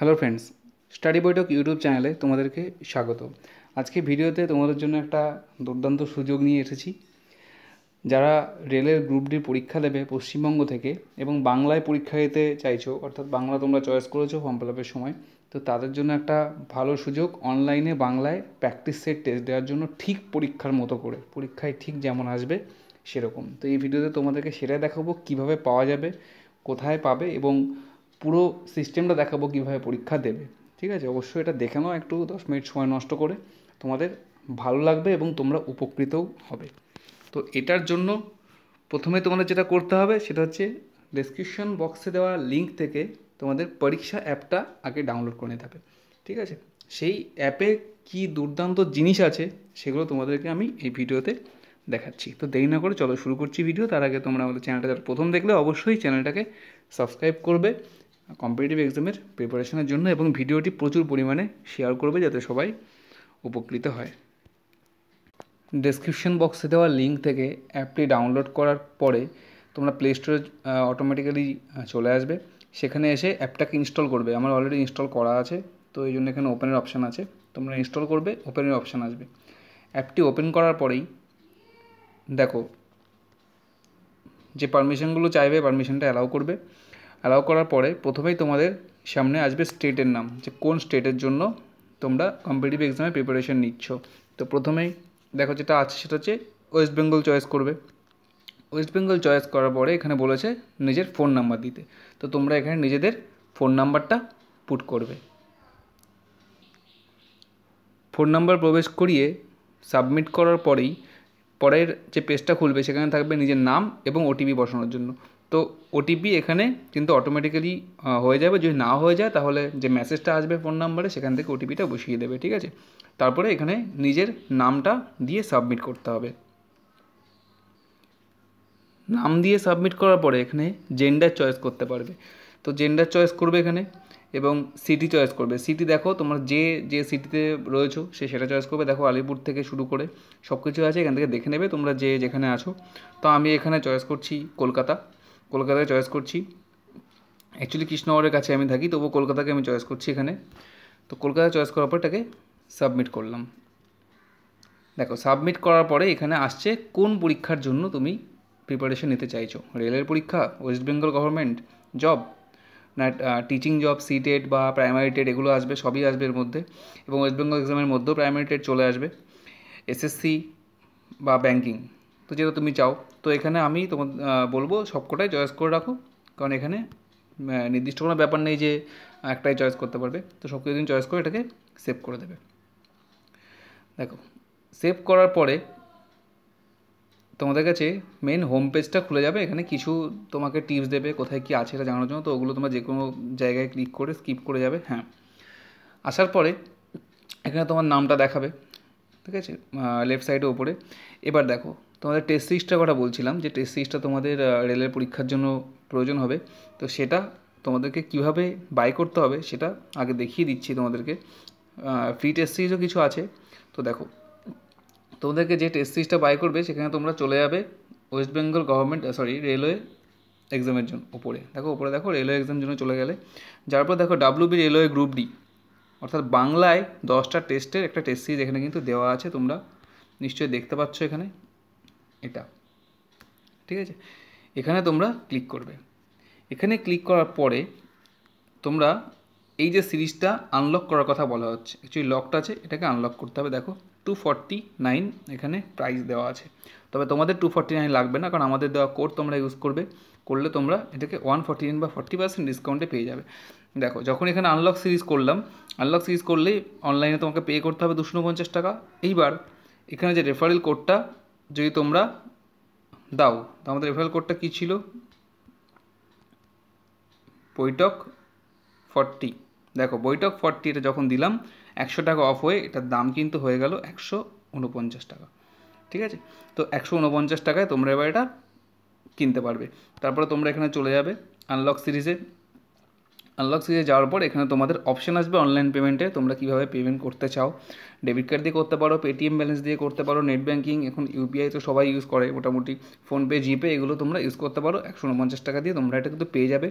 hello friends study বৈঠক YouTube চ্যানেলে তোমাদেরকে স্বাগত আজকে ভিডিওতে তোমাদের জন্য একটা দুর্দান্ত সুযোগ নিয়ে এসেছি যারা রেলের গ্রুপ ডির পরীক্ষা দেবে পশ্চিমবঙ্গ থেকে এবং বাংলায় পরীক্ষা দিতে চাইছো অর্থাৎ বাংলা তোমরা চয়েস করেছো ফর্ম ফিল আপের সময় তো তাদের জন্য একটা ভালো সুযোগ অনলাইনে বাংলায় প্র্যাকটিস সেট টেস্ট দেওয়ার জন্য ঠিক পরীক্ষার মতো করে পরীক্ষায় ঠিক যেমন আসবে সেরকম তো এই ভিডিওতে তোমাদেরকে সেটাই দেখাবো কিভাবে পাওয়া যাবে কোথায় পাবে এবং পুরো সিস্টেমটা দেখাবো কীভাবে পরীক্ষা দেবে ঠিক আছে অবশ্যই এটা দেখে নাও একটু দশ মিনিট সময় নষ্ট করে তোমাদের ভালো লাগবে এবং তোমরা উপকৃতও হবে তো এটার জন্য প্রথমে তোমাদের যেটা করতে হবে সেটা হচ্ছে ডেসক্রিপশন বক্সে দেওয়া লিঙ্ক থেকে তোমাদের পরীক্ষা অ্যাপটা আগে ডাউনলোড করে নিতে হবে ঠিক আছে সেই অ্যাপে কি দুর্দান্ত জিনিস আছে সেগুলো তোমাদেরকে আমি এই ভিডিওতে দেখাচ্ছি তো দেরি না করে চলো শুরু করছি ভিডিও তার আগে তোমরা আমাদের চ্যানেলটা যারা প্রথম দেখলে অবশ্যই চ্যানেলটাকে সাবস্ক্রাইব করবে কম্পিটিটিভ এক্সামের প্রিপারেশনের জন্য এবং ভিডিওটি প্রচুর পরিমাণে শেয়ার করবে যাতে সবাই উপকৃত হয় ডেসক্রিপশন বক্সে দেওয়া লিঙ্ক থেকে অ্যাপটি ডাউনলোড করার পরে তোমরা প্লে স্টোরে অটোমেটিক্যালি চলে আসবে সেখানে এসে অ্যাপটাকে ইনস্টল করবে আমার অলরেডি ইনস্টল করা আছে তো এই জন্য এখানে ওপেনের অপশান আছে তোমরা ইনস্টল করবে ওপেনের অপশান আসবে অ্যাপটি ওপেন করার পরেই দেখো যে পারমিশনগুলো চাইবে পারমিশনটা অ্যালাউ করবে অ্যালাউ করার পরে প্রথমেই তোমাদের সামনে আসবে স্টেটের নাম যে কোন স্টেটের জন্য তোমরা কম্পিটিটিভ এক্সামের প্রিপারেশন নিচ্ছ তো প্রথমেই দেখো যেটা আছে সেটা হচ্ছে ওয়েস্ট বেঙ্গল চয়েস করবে ওয়েস্ট বেঙ্গল চয়েস করার পরে এখানে বলেছে নিজের ফোন নাম্বার দিতে তো তোমরা এখানে নিজেদের ফোন নাম্বারটা পুট করবে ফোন নাম্বার প্রবেশ করিয়ে সাবমিট করার পরেই পরের যে পেজটা খুলবে সেখানে থাকবে নিজের নাম এবং ওটিপি বসানোর জন্য তো ওটিপি এখানে কিন্তু অটোমেটিক্যালি হয়ে যাবে যদি না হয়ে যায় তাহলে যে মেসেজটা আসবে ফোন নাম্বারে সেখান থেকে ওটিপিটা বসিয়ে দেবে ঠিক আছে তারপরে এখানে নিজের নামটা দিয়ে সাবমিট করতে হবে নাম দিয়ে সাবমিট করার পরে এখানে জেন্ডার চয়েস করতে পারবে তো জেন্ডার চয়েস করবে এখানে এবং সিটি চয়েস করবে সিটি দেখো তোমার যে যে সিটিতে রয়েছো সে সেটা চয়েস করবে দেখো আলিপুর থেকে শুরু করে সব কিছু আছে এখান থেকে দেখে নেবে তোমরা যে যেখানে আছো তো আমি এখানে চয়েস করছি কলকাতা কলকাতায় চয়েস করছি অ্যাকচুয়ালি কৃষ্ণগড়ের কাছে আমি থাকি তবুও কলকাতাকে আমি চয়েস করছি এখানে তো কলকাতা চয়েস করার পর এটাকে সাবমিট করলাম দেখো সাবমিট করার পরে এখানে আসছে কোন পরীক্ষার জন্য তুমি প্রিপারেশন নিতে চাইছো রেলের পরীক্ষা ওয়েস্ট বেঙ্গল গভর্নমেন্ট জব না টিচিং জব সিটেড বা প্রাইমারি টেট এগুলো আসবে সবই আসবে এর মধ্যে এবং ওয়েস্ট বেঙ্গল এক্সামের মধ্যেও প্রাইমারি টেট চলে আসবে এসএসসি বা ব্যাঙ্কিং তো যেটা তুমি চাও তো এখানে আমি তোমার বলবো সবকটাই চয়েস করে রাখো কারণ এখানে নির্দিষ্ট কোনো ব্যাপার নেই যে একটাই চয়েস করতে পারবে তো সব কিছু চয়েস করে এটাকে সেভ করে দেবে দেখো সেভ করার পরে তোমাদের কাছে মেন হোম পেজটা খুলে যাবে এখানে কিছু তোমাকে টিপস দেবে কোথায় কি আছে এটা জানার জন্য তো ওগুলো তোমার যে কোনো জায়গায় ক্লিক করে স্কিপ করে যাবে হ্যাঁ আসার পরে এখানে তোমার নামটা দেখাবে ঠিক আছে লেফট সাইডে ওপরে এবার দেখো তোমাদের টেস্ট সিরিজটার কথা বলছিলাম যে টেস্ট সিরিজটা তোমাদের রেলের পরীক্ষার জন্য প্রয়োজন হবে তো সেটা তোমাদেরকে কিভাবে বাই করতে হবে সেটা আগে দেখিয়ে দিচ্ছি তোমাদেরকে ফ্রি টেস্ট সিরিজও কিছু আছে তো দেখো তোমাদেরকে যে টেস্ট সিরিজটা বাই করবে সেখানে তোমরা চলে যাবে West Bengal government sorry railway এক্সামের জন্য উপরে দেখো উপরে দেখো রেলওয়ে এক্সামের জন্য চলে গেলে যার পর দেখো ডাব্লিউবি রেলওয়ে গ্রুপ ডি অর্থাৎ বাংলায় দশটা টেস্টের একটা টেস্ট সিরিজ এখানে কিন্তু দেওয়া আছে তোমরা নিশ্চয়ই দেখতে পাচ্ছ এখানে এটা ঠিক আছে এখানে তোমরা ক্লিক করবে এখানে ক্লিক করার পরে তোমরা এই যে সিরিজটা আনলক করার কথা বলা হচ্ছে অ্যাকচুয়ালি লকটা আছে এটাকে আনলক করতে হবে দেখো টু নাইন এখানে প্রাইস দেওয়া আছে তবে তোমাদের টু নাইন লাগবে না কারণ আমাদের দেওয়া কোড তোমরা ইউজ করবে করলে তোমরা এটাকে ওয়ান ফর্টি নাইন বা ফর্টি পার্সেন্ট ডিসকাউন্টে পেয়ে যাবে দেখো যখন এখানে আনলক সিরিজ করলাম আনলক সিরিজ করলেই অনলাইনে তোমাকে পে করতে হবে দুশো টাকা এইবার এখানে যে রেফারেল কোডটা যদি তোমরা দাও তো আমাদের রেফারেল কোডটা কী ছিল বৈঠক ফর্টি দেখো বৈঠক ফর্টি এটা যখন দিলাম একশো টাকা অফ হয়ে এটার দাম কিন্তু হয়ে গেল একশো উনপঞ্চাশ টাকা ঠিক আছে তো একশো উনপঞ্চাশ টাকায় তোমরা এবার এটা কিনতে পারবে তারপরে তোমরা এখানে চলে যাবে আনলক সিরিজে আনলক সিজে যাওয়ার পর এখানে তোমাদের অপশান আসবে অনলাইন পেমেন্টে তোমরা কীভাবে পেমেন্ট করতে চাও ডেবিট কার্ড দিয়ে করতে পারো পেটিএম ব্যালেন্স দিয়ে করতে পারো নেট ব্যাঙ্কিং এখন ইউপিআই তো সবাই ইউজ করে মোটামুটি ফোনপে জিপে এগুলো তোমরা ইউজ করতে পারো একশো উনপঞ্চাশ টাকা দিয়ে তোমরা এটা কিন্তু পেয়ে যাবে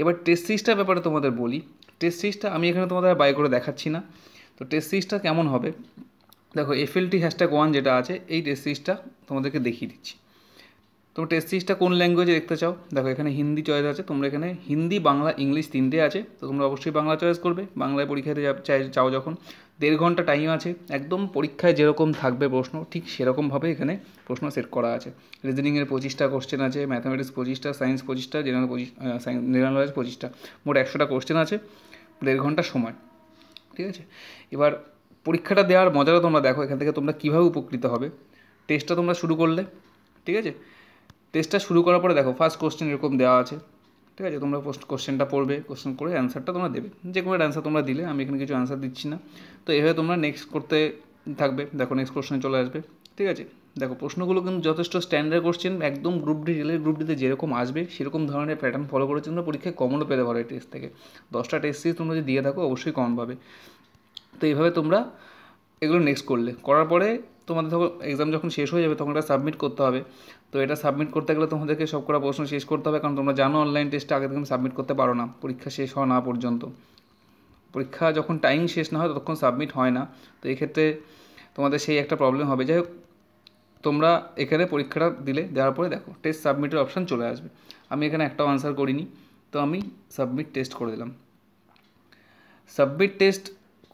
এবার টেস্ট সিরিজটার ব্যাপারে তোমাদের বলি টেস্ট সিরিজটা আমি এখানে তোমাদের বাই করে দেখাচ্ছি না তো টেস্ট সিরিজটা কেমন হবে দেখো এফএলটি হ্যাশট্যাগ ওয়ান যেটা আছে এই টেস্ট সিরিজটা তোমাদেরকে দেখিয়ে দিচ্ছি তো টেস্ট সিরিজটা কোন ল্যাঙ্গুয়েজে দেখতে চাও দেখো এখানে হিন্দি চয়েস আছে তোমরা এখানে হিন্দি বাংলা ইংলিশ তিনটে আছে তো তোমরা অবশ্যই বাংলা চয়েস করবে বাংলায় পরীক্ষাতে চাই চাও যখন দেড় ঘন্টা টাইম আছে একদম পরীক্ষায় যেরকম থাকবে প্রশ্ন ঠিক সেরকমভাবে এখানে প্রশ্ন সেট করা আছে রিজনিংয়ের পঁচিশটা কোশ্চেন আছে ম্যাথামেটিক্স পঁচিশটা সায়েন্স পঁচিশটা জেনারেল পঁচিশ সায়েন্স জেনারেল নলেজ পঁচিশটা মোট একশোটা কোশ্চেন আছে দেড় ঘন্টা সময় ঠিক আছে এবার পরীক্ষাটা দেওয়ার মজাটা তোমরা দেখো এখান থেকে তোমরা কীভাবে উপকৃত হবে টেস্টটা তোমরা শুরু করলে ঠিক আছে টেস্টটা শুরু করার পরে দেখো ফার্স্ট কোশ্চেন এরকম দেওয়া আছে ঠিক আছে তোমরা পোস্ট কোশ্চেনটা পড়বে কোশ্চেন করে অ্যান্সারটা তোমরা দেবে যে কোনো অ্যান্সার তোমরা দিলে আমি এখানে কিছু অ্যান্সার দিচ্ছি না তো এভাবে তোমরা নেক্সট করতে থাকবে দেখো নেক্সট কোশ্চেনে চলে আসবে ঠিক আছে দেখো প্রশ্নগুলো কিন্তু যথেষ্ট স্ট্যান্ডার্ড কোশ্চেন একদম গ্রুপ ডি রেলের গ্রুপ ডিতে যেরকম আসবে সেরকম ধরনের প্যাটার্ন ফলো করে তোমরা পরীক্ষায় কমনও পেতে পারো এই টেস্ট থেকে দশটা টেস্ট সিরিজ তোমরা যদি দিয়ে থাকো অবশ্যই কমন পাবে তো এইভাবে তোমরা এগুলো নেক্সট করলে করার পরে তোমাদের তখন এক্সাম যখন শেষ হয়ে যাবে তখন এটা সাবমিট করতে হবে তো এটা সাবমিট করতে গেলে তোমাদেরকে সব করা প্রশ্ন শেষ করতে হবে কারণ তোমরা জানো অনলাইন টেস্টটা আগে থেকে সাবমিট করতে পারো না পরীক্ষা শেষ হওয়া না পর্যন্ত পরীক্ষা যখন টাইম শেষ না হয় ততক্ষণ সাবমিট হয় না তো এক্ষেত্রে তোমাদের সেই একটা প্রবলেম হবে যাই হোক তোমরা এখানে পরীক্ষাটা দিলে দেওয়ার পরে দেখো টেস্ট সাবমিটের অপশান চলে আসবে আমি এখানে একটাও আনসার করিনি তো আমি সাবমিট টেস্ট করে দিলাম সাবমিট টেস্ট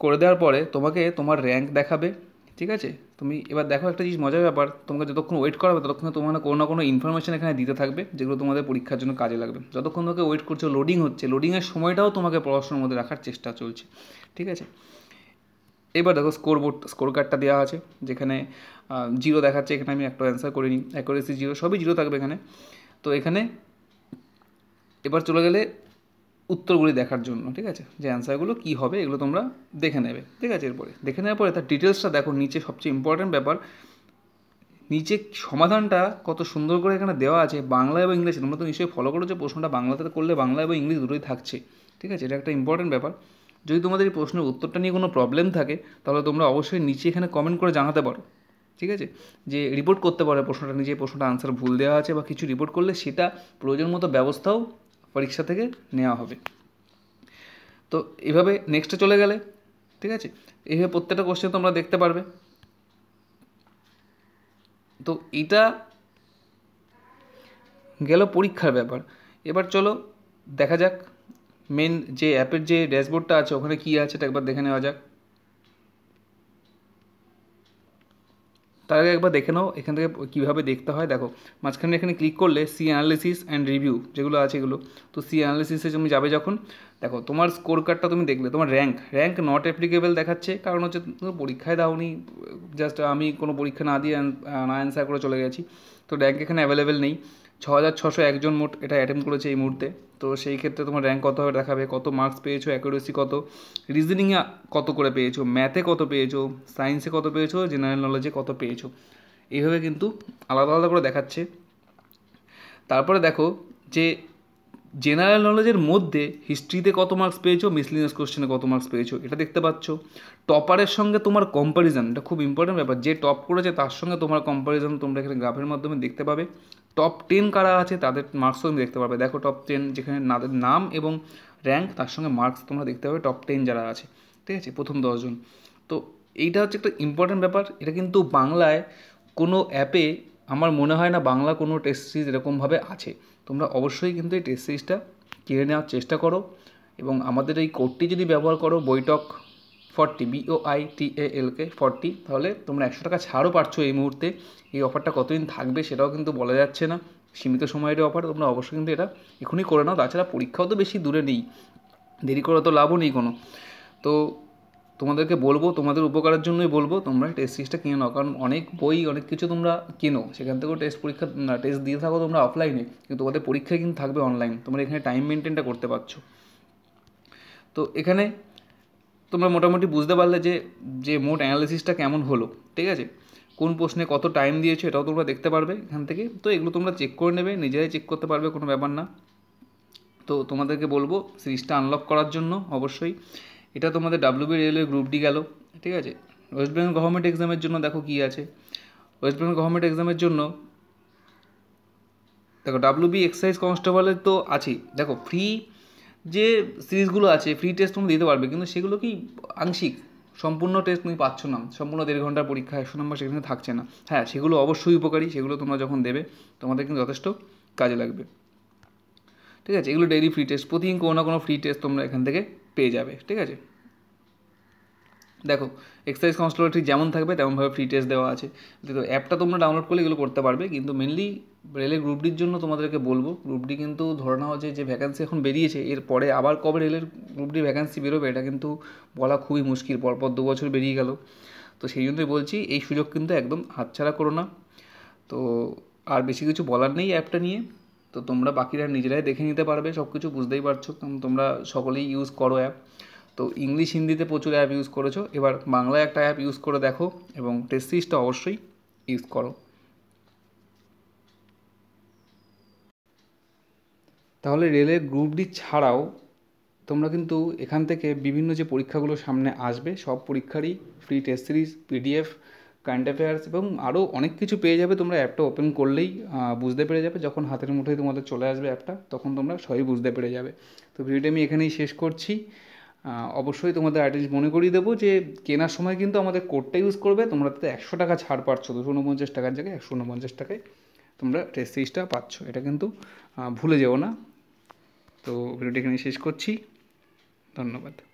করে দেওয়ার পরে তোমাকে তোমার র্যাঙ্ক দেখাবে ঠিক আছে তুমি এবার দেখো একটা জিনিস মজার ব্যাপার তোমাকে যতক্ষণ ওয়েট করাবে ততক্ষণ তোমার কোনো না কোনো ইনফরমেশন এখানে দিতে থাকবে যেগুলো তোমাদের পরীক্ষার জন্য কাজে লাগবে যতক্ষণ তোমাকে ওয়েট করছো লোডিং হচ্ছে লোডিংয়ের সময়টাও তোমাকে পড়াশোনার মধ্যে রাখার চেষ্টা চলছে ঠিক আছে এবার দেখো স্কোর বোর্ড স্কোর কার্ডটা দেওয়া আছে যেখানে জিরো দেখাচ্ছে এখানে আমি একটা অ্যান্সার নিই অ্যাকোরেসি জিরো সবই জিরো থাকবে এখানে তো এখানে এবার চলে গেলে উত্তরগুলি দেখার জন্য ঠিক আছে যে অ্যান্সারগুলো কী হবে এগুলো তোমরা দেখে নেবে ঠিক আছে এরপরে দেখে নেওয়ার পরে তার ডিটেলসটা দেখো নিচে সবচেয়ে ইম্পর্ট্যান্ট ব্যাপার নিচে সমাধানটা কত সুন্দর করে এখানে দেওয়া আছে বাংলা এবং ইংরেজি তোমরা তো নিশ্চয়ই ফলো করো যে প্রশ্নটা বাংলাতে করলে বাংলা এবং ইংলিশ দুটোই থাকছে ঠিক আছে এটা একটা ইম্পর্ট্যান্ট ব্যাপার যদি তোমাদের এই প্রশ্নের উত্তরটা নিয়ে কোনো প্রবলেম থাকে তাহলে তোমরা অবশ্যই নিচে এখানে কমেন্ট করে জানাতে পারো ঠিক আছে যে রিপোর্ট করতে পারে প্রশ্নটা নিজে প্রশ্নটা আনসার ভুল দেওয়া আছে বা কিছু রিপোর্ট করলে সেটা প্রয়োজন মতো ব্যবস্থাও পরীক্ষা থেকে নেওয়া হবে তো এইভাবে নেক্সটে চলে গেলে ঠিক আছে এইভাবে প্রত্যেকটা কোশ্চেন তোমরা দেখতে পারবে তো এটা গেল পরীক্ষার ব্যাপার এবার চলো দেখা যাক মেন যে অ্যাপের যে ড্যাশবোর্ডটা আছে ওখানে কী আছে এটা একবার দেখে নেওয়া যাক তার আগে একবার দেখে নাও এখান থেকে কীভাবে দেখতে হয় দেখো মাঝখানে এখানে ক্লিক করলে সি অ্যানালিসিস অ্যান্ড রিভিউ যেগুলো আছে এগুলো তো সি অ্যানালিসিসে তুমি যাবে যখন দেখো তোমার স্কোর কার্ডটা তুমি দেখলে তোমার র্যাঙ্ক র্যাঙ্ক নট অ্যাপ্লিকেবল দেখাচ্ছে কারণ হচ্ছে তুমি পরীক্ষায় দাওনি জাস্ট আমি কোনো পরীক্ষা না দিয়ে না অ্যান্সার করে চলে গেছি তো র্যাঙ্ক এখানে অ্যাভেলেবেল নেই ছ হাজার ছশো একজন মোট এটা অ্যাটেম্প করেছে এই মুহূর্তে তো সেই ক্ষেত্রে তোমার র্যাঙ্ক কত হবে দেখাবে কত মার্কস পেয়েছো অ্যাকুরেসি কত রিজনিংয়ে কত করে পেয়েছো ম্যাথে কত পেয়েছো সায়েন্সে কত পেয়েছো জেনারেল নলেজে কত পেয়েছো এইভাবে কিন্তু আলাদা আলাদা করে দেখাচ্ছে তারপরে দেখো যে জেনারেল নলেজের মধ্যে হিস্ট্রিতে কত মার্কস পেয়েছো মিসলিনিয়াস কোশ্চেনে কত মার্কস পেয়েছো এটা দেখতে পাচ্ছ টপারের সঙ্গে তোমার কম্প্যারিজন এটা খুব ইম্পর্টেন্ট ব্যাপার যে টপ করেছে তার সঙ্গে তোমার কম্প্যারিজন তোমরা এখানে গ্রাফের মাধ্যমে দেখতে পাবে টপ টেন কারা আছে তাদের মার্কসও তুমি দেখতে পাবে দেখো টপ টেন যেখানে তাদের নাম এবং র্যাঙ্ক তার সঙ্গে মার্কস তোমরা দেখতে পাবে টপ টেন যারা আছে ঠিক আছে প্রথম দশজন তো এইটা হচ্ছে একটা ইম্পর্ট্যান্ট ব্যাপার এটা কিন্তু বাংলায় কোনো অ্যাপে আমার মনে হয় না বাংলা কোনো টেস্ট সিরিজ এরকমভাবে আছে তোমরা অবশ্যই কিন্তু এই টেস্ট সিরিজটা কিনে নেওয়ার চেষ্টা করো এবং আমাদের এই কোডটি যদি ব্যবহার করো বৈঠক ফর্টি বিওআই কে ফর্টি তাহলে তোমরা একশো টাকা ছাড়ও পাচ্ছ এই মুহূর্তে এই অফারটা কতদিন থাকবে সেটাও কিন্তু বলা যাচ্ছে না সীমিত সময়ের অফার তোমরা অবশ্যই কিন্তু এটা এখনই করে নাও তাছাড়া পরীক্ষাও তো বেশি দূরে নেই দেরি করে তো লাভও নেই কোনো তো তোমাদেরকে বলবো তোমাদের উপকারের জন্যই বলবো তোমরা টেস্ট সিরিজটা কিনে নাও কারণ অনেক বই অনেক কিছু তোমরা কেনো সেখান থেকেও টেস্ট পরীক্ষা টেস্ট দিয়ে থাকো তোমরা অফলাইনে কিন্তু তোমাদের পরীক্ষা কিন্তু থাকবে অনলাইন তোমরা এখানে টাইম মেনটেনটা করতে পারছো তো এখানে তোমরা মোটামুটি বুঝতে পারলে যে যে মোট অ্যানালিসিসটা কেমন হলো ঠিক আছে কোন প্রশ্নে কত টাইম দিয়েছে এটাও তোমরা দেখতে পারবে এখান থেকে তো এগুলো তোমরা চেক করে নেবে নিজেরাই চেক করতে পারবে কোনো ব্যাপার না তো তোমাদেরকে বলবো সিরিজটা আনলক করার জন্য অবশ্যই এটা তোমাদের ডাব্লিউবি রেলওয়ে গ্রুপ ডি গেল ঠিক আছে ওয়েস্ট বেঙ্গল গভর্নমেন্ট এক্সামের জন্য দেখো কী আছে ওয়েস্ট বেঙ্গল গভর্নমেন্ট এক্সামের জন্য দেখো ডাব্লিউবি এক্সাইজ কনস্টেবলের তো আছেই দেখো ফ্রি যে সিরিজগুলো আছে ফ্রি টেস্ট তুমি দিতে পারবে কিন্তু সেগুলো কি আংশিক সম্পূর্ণ টেস্ট তুমি পাচ্ছ না সম্পূর্ণ দেড় ঘন্টার পরীক্ষা একশো নম্বর সেখানে থাকছে না হ্যাঁ সেগুলো অবশ্যই উপকারী সেগুলো তোমরা যখন দেবে তোমাদের কিন্তু যথেষ্ট কাজে লাগবে ঠিক আছে এগুলো ডেইলি ফ্রি টেস্ট প্রতিদিন কোনো না কোনো ফ্রি টেস্ট তোমরা এখান থেকে পেয়ে যাবে ঠিক আছে দেখো এক্সারসাইজ কনস্ট্রোলার ঠিক যেমন থাকবে তেমনভাবে ফ্রি টেস্ট দেওয়া আছে তো অ্যাপটা তোমরা ডাউনলোড করলে এগুলো করতে পারবে কিন্তু মেনলি রেলের গ্রুপ ডির জন্য তোমাদেরকে বলবো গ্রুপ ডি কিন্তু ধরে নেওয়া যে যে ভ্যাকান্সি এখন বেরিয়েছে এরপরে আবার কবে রেলের গ্রুপ ডি ভ্যাকান্সি বেরোবে এটা কিন্তু বলা খুবই মুশকিল পরপর দু বছর বেরিয়ে গেল তো সেই জন্যই বলছি এই সুযোগ কিন্তু একদম হাতছাড়া করো না তো আর বেশি কিছু বলার নেই অ্যাপটা নিয়ে তো তোমরা বাকিরা নিজেরাই দেখে নিতে পারবে সব কিছু বুঝতেই পারছো কারণ তোমরা সকলেই ইউজ করো অ্যাপ তো ইংলিশ হিন্দিতে প্রচুর অ্যাপ ইউজ করেছো এবার বাংলায় একটা অ্যাপ ইউজ করে দেখো এবং টেস্ট সিরিজটা অবশ্যই ইউজ করো তাহলে রেলের গ্রুপ ডি ছাড়াও তোমরা কিন্তু এখান থেকে বিভিন্ন যে পরীক্ষাগুলো সামনে আসবে সব পরীক্ষারই free test series PDF current affairs এবং আরও অনেক কিছু পেয়ে যাবে তোমরা অ্যাপটা ওপেন করলেই বুঝতে পেরে যাবে যখন হাতের মুঠোয় তোমাদের চলে আসবে অ্যাপটা তখন তোমরা সবই বুঝতে পেরে যাবে তো ভিডিওটা আমি এখানেই শেষ করছি অবশ্যই তোমাদের আইডেন্টি মনে করিয়ে দেবো যে কেনার সময় কিন্তু আমাদের কোডটা ইউজ করবে তোমরা তাতে একশো টাকা ছাড় পাচ্ছ দুশো উনপঞ্চাশ টাকার জায়গায় একশো উনপঞ্চাশ টাকায় তোমরা টেস্ট সিরিজটা পাচ্ছ এটা কিন্তু ভুলে যেও না তো ভিডিওটি এখানে শেষ করছি ধন্যবাদ